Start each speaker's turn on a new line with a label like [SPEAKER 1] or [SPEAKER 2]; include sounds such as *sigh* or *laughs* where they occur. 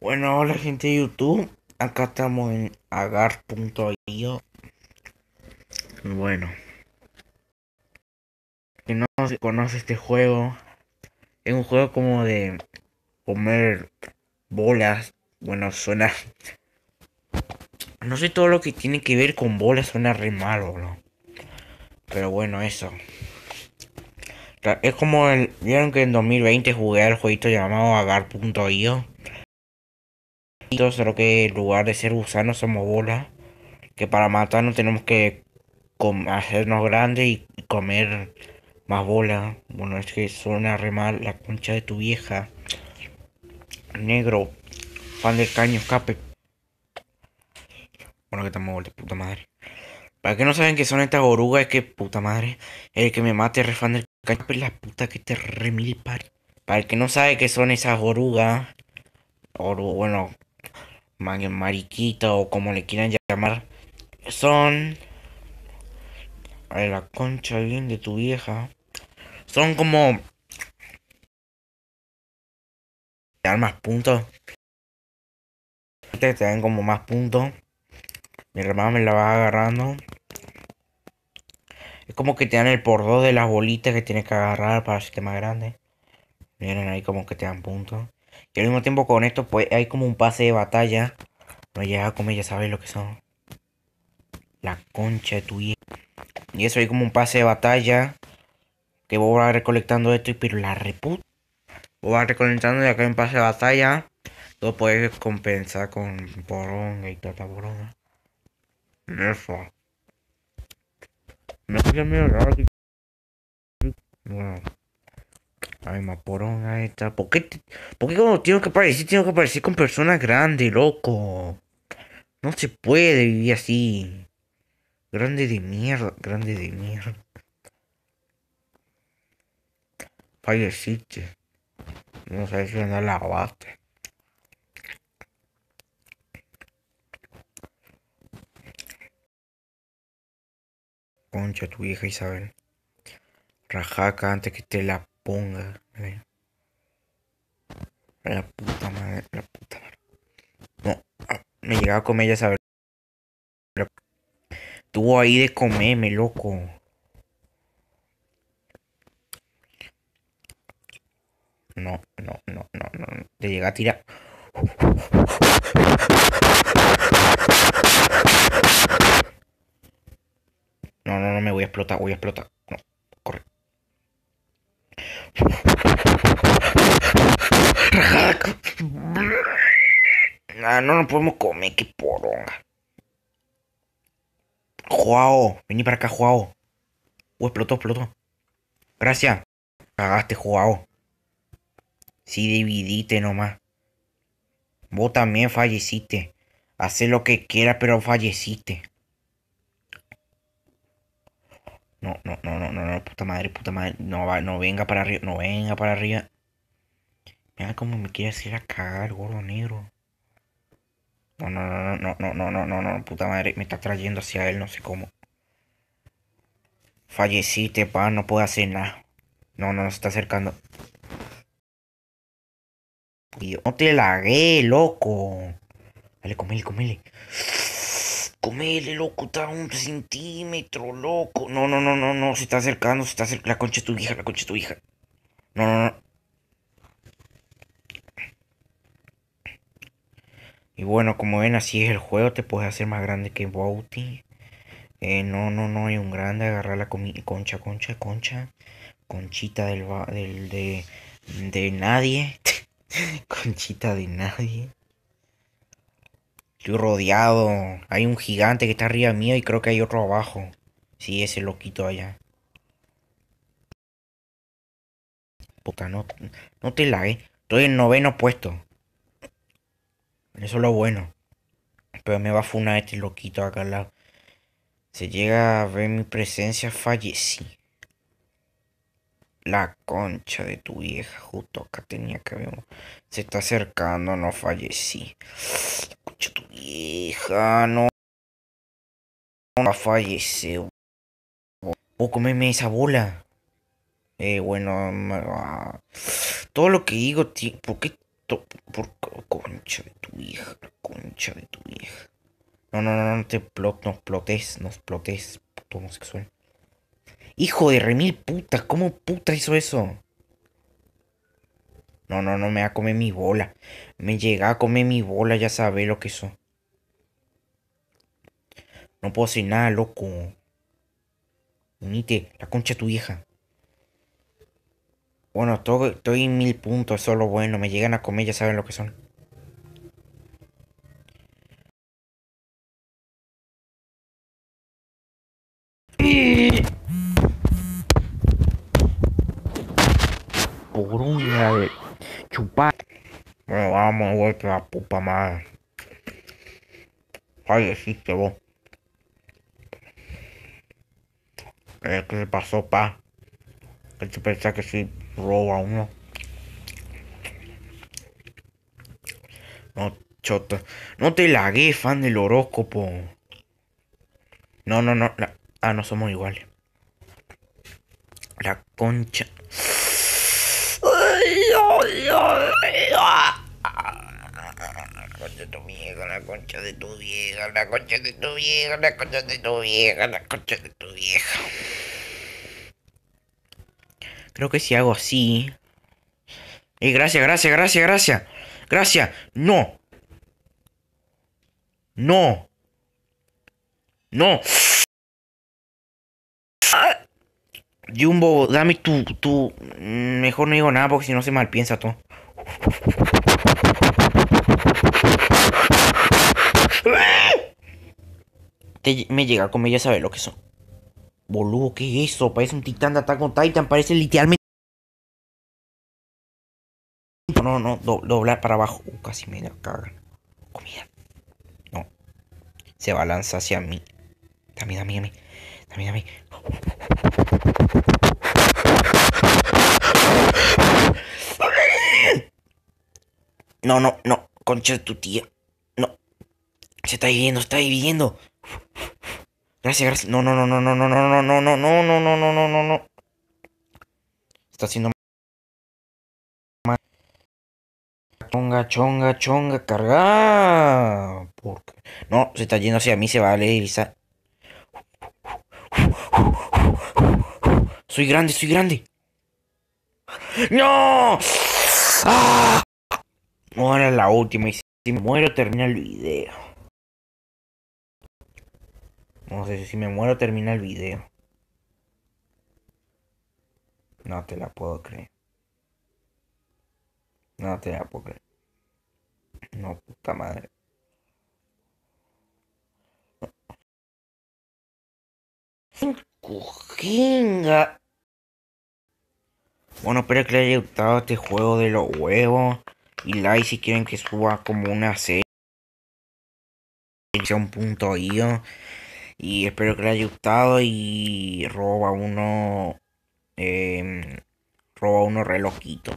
[SPEAKER 1] Bueno, hola gente de YouTube. Acá estamos en agar.io. Bueno. Si no se conoce este juego, es un juego como de comer bolas. Bueno, suena. No sé todo lo que tiene que ver con bolas, suena re malo, Pero bueno, eso. Es como el. Vieron que en 2020 jugué al jueguito llamado Agar.io. Solo que en lugar de ser gusanos somos bolas. Que para matarnos tenemos que hacernos grandes y comer más bola. Bueno, es que suena re mal la concha de tu vieja. Negro, fan del caño, escape. Bueno, que estamos de puta madre. Para que no saben que son estas orugas, es que puta madre. El que me mate refan del cañón. la puta que te mil par. Para el que no sabe que son esas orugas. Oru, bueno. Mariquita o como le quieran llamar. Son. A la concha bien de tu vieja. Son como. Te dan más puntos. Te dan como más puntos. Mi hermano me la va agarrando como que te dan el por dos de las bolitas que tienes que agarrar para el más grande. Miren ahí como que te dan puntos. Y al mismo tiempo con esto pues hay como un pase de batalla. No llega como ya sabes lo que son. La concha de tu hija. Y eso hay como un pase de batalla. Que vos vas recolectando esto, y pero la reput. Vos vas recolectando y acá hay un pase de batalla. Lo puedes compensar con porón y tata poronga. Eso. No que me Bueno. Ay, maporón, ahí está. ¿Por qué, te... ¿Por qué cuando tengo que aparecer, tengo que aparecer con personas grandes, loco? No se puede vivir así. Grande de mierda, grande de mierda. Falleciste. No sabes si andar la lavaste. concha tu hija Isabel. Rajaca antes que te la ponga. La puta madre, la puta madre. No, ah, me llegaba a comer ya Isabel. tuvo ahí de comerme, loco. No, no, no, no, no. Te llega a tirar. No, no, no me voy a explotar, voy a explotar. No, corre. No, no nos podemos comer, qué poronga. Joao, vení para acá, Juau. Uh, explotó, explotó. Gracias. Cagaste, Joao. Si sí, dividiste nomás. Vos también falleciste. Hacé lo que quieras, pero falleciste. No, no, no, no, no, no, puta madre, puta madre. No, va, no venga para arriba, no venga para arriba. Mira cómo me quiere hacer a cagar, gordo negro. No, no, no, no, no, no, no, no, no, puta madre. Me está trayendo hacia él, no sé cómo. Falleciste, pa, no puedo hacer nada. No, no, se está acercando. no te lagué, loco. Dale, comele, comele. Comele, loco, está un centímetro, loco. No, no, no, no, no, se está acercando, se está acercando. La concha es tu hija, la concha de tu hija. No, no, no. Y bueno, como ven, así es el juego, te puedes hacer más grande que Bouty. Eh, no, no, no hay un grande, agarrar la concha, concha, concha. Conchita del, del de, de nadie. *laughs* conchita de nadie. Estoy rodeado. Hay un gigante que está arriba mío y creo que hay otro abajo. Sí, ese loquito allá. Puta, no, no te lagues. Eh. Estoy en noveno puesto. Eso es lo bueno. Pero me va a funar este loquito acá al lado. Se llega a ver mi presencia, fallecí. La concha de tu vieja, justo acá tenía que ver. Se está acercando, no fallecí hija no, no o Puedo comerme esa bola. Eh, bueno, mm, ah, todo lo que digo, tío, ¿por qué? Por, concha de tu hija, concha de tu hija. No, no, no, no te plot, no explotes, no explotes, puto homosexual. Hijo de remil puta, ¿cómo puta hizo eso? No, no, no me va a comer mi bola. Me llega a comer mi bola, ya sabe lo que eso. No puedo hacer nada, loco. Unite, la concha de tu hija. Bueno, estoy, en mil puntos, solo bueno. Me llegan a comer, ya saben lo que son. por de chupar. Bueno, vamos, vuelta la pupa madre. Ay, existe vos. Eh, ¿Qué, pasó, pa? que te pensás que si roba uno? No, chota. No te lagué, fan del horóscopo. No, no, no. Ah, no somos iguales. La concha de tu vieja, la concha de tu vieja, la concha de tu vieja, la concha de tu vieja, la concha de tu vieja. Creo que si hago así... y gracias, gracias, gracias, gracias! ¡Gracias! ¡No! ¡No! ¡No! Ah. Jumbo, dame tu, tu... Mejor no digo nada porque si no se mal piensa todo. me llega como ya sabe lo que son. Boludo, ¿qué es eso? Parece un titán de ataque con Titan, parece literalmente. No, no, doblar para abajo. Uh, casi me la cagan. Comida. No. Se balanza hacia mí. Dame, dame, también Dame, dame. No, no, no. Concha de tu tía. No. Se está dividiendo, se está dividiendo. Gracias, gracias. No, no, no, no, no, no, no, no, no, no, no, no, no, no, no, no, Está haciendo mal. Chonga, chonga, chonga, carga. Porque no, se está yendo hacia mí, se vale, Elisa. Soy grande, soy grande. ¡No! ¡Ah! es la última y si me muero termina el video. No sé si me muero termina el video. No te la puedo creer. No te la puedo creer. No, puta madre. Cujinga. Ah. Bueno, espero que les haya gustado este juego de los huevos. Y like si quieren que suba como una serie. Un punto yo. Y espero que les haya gustado y roba uno... Em, roba uno relojito.